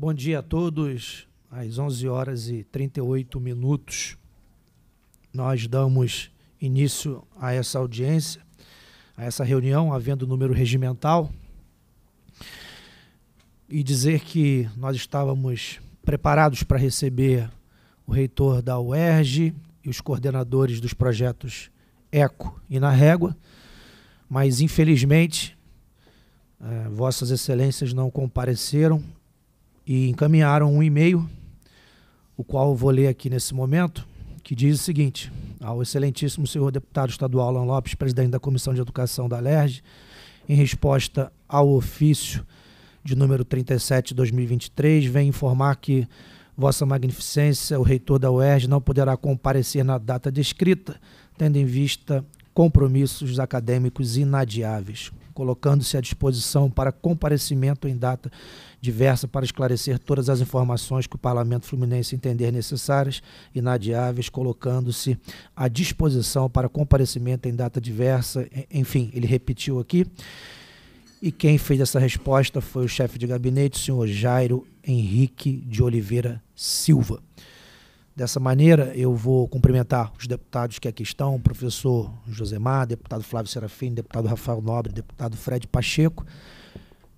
Bom dia a todos. Às 11 horas e 38 minutos, nós damos início a essa audiência, a essa reunião, havendo número regimental, e dizer que nós estávamos preparados para receber o reitor da UERJ e os coordenadores dos projetos ECO e Na Régua, mas infelizmente eh, Vossas Excelências não compareceram e encaminharam um e-mail, o qual eu vou ler aqui nesse momento, que diz o seguinte: ao excelentíssimo senhor deputado estadual Alan Lopes, presidente da Comissão de Educação da LERJ, em resposta ao ofício de número 37 2023, vem informar que Vossa Magnificência, o reitor da UERJ, não poderá comparecer na data descrita, tendo em vista compromissos acadêmicos inadiáveis, colocando-se à disposição para comparecimento em data diversa para esclarecer todas as informações que o Parlamento Fluminense entender necessárias, inadiáveis, colocando-se à disposição para comparecimento em data diversa. Enfim, ele repetiu aqui. E quem fez essa resposta foi o chefe de gabinete, o senhor Jairo Henrique de Oliveira Silva. Dessa maneira, eu vou cumprimentar os deputados que aqui estão, o professor Josemar, deputado Flávio Serafim, deputado Rafael Nobre, deputado Fred Pacheco,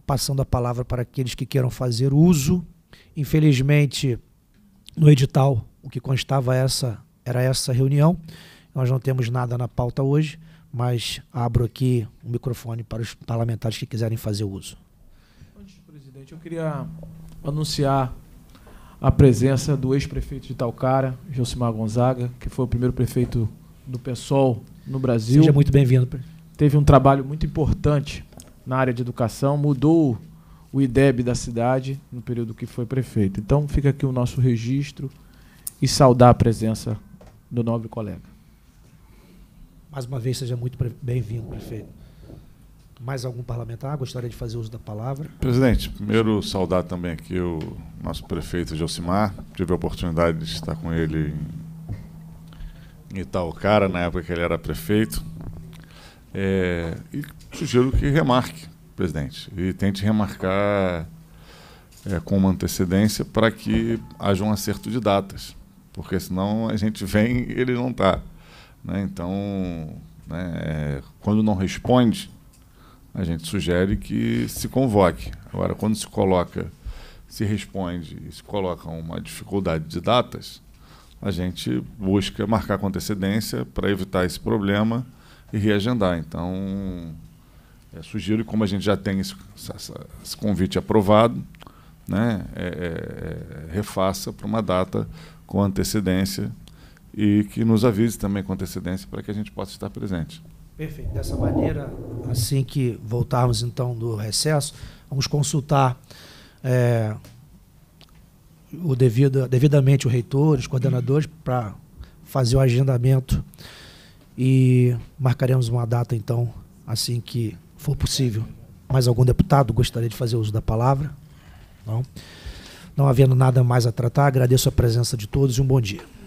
passando a palavra para aqueles que queiram fazer uso. Infelizmente, no edital, o que constava essa era essa reunião. Nós não temos nada na pauta hoje, mas abro aqui o microfone para os parlamentares que quiserem fazer uso. Antes, presidente, eu queria anunciar a presença do ex-prefeito de Talcara, Josimar Gonzaga, que foi o primeiro prefeito do PSOL no Brasil. Seja muito bem-vindo. Teve um trabalho muito importante na área de educação, mudou o IDEB da cidade no período que foi prefeito. Então fica aqui o nosso registro e saudar a presença do nobre colega. Mais uma vez, seja muito bem-vindo, prefeito. Mais algum parlamentar gostaria de fazer uso da palavra? Presidente, primeiro saudar também aqui o nosso prefeito Josimar. Tive a oportunidade de estar com ele em Itaucara, na época que ele era prefeito. É, e sugiro que remarque, presidente, e tente remarcar é, com uma antecedência para que haja um acerto de datas, porque senão a gente vem e ele não está. Né? Então, né, é, quando não responde a gente sugere que se convoque. Agora, quando se coloca, se responde e se coloca uma dificuldade de datas, a gente busca marcar com antecedência para evitar esse problema e reagendar. Então, é, sugiro, como a gente já tem esse, esse convite aprovado, né, é, é, é, refaça para uma data com antecedência e que nos avise também com antecedência para que a gente possa estar presente. Perfeito. Dessa maneira, assim que voltarmos então do recesso, vamos consultar é, o devido, devidamente o reitor, os coordenadores, para fazer o agendamento e marcaremos uma data então, assim que for possível. Mais algum deputado gostaria de fazer uso da palavra? Não. Não havendo nada mais a tratar, agradeço a presença de todos e um bom dia.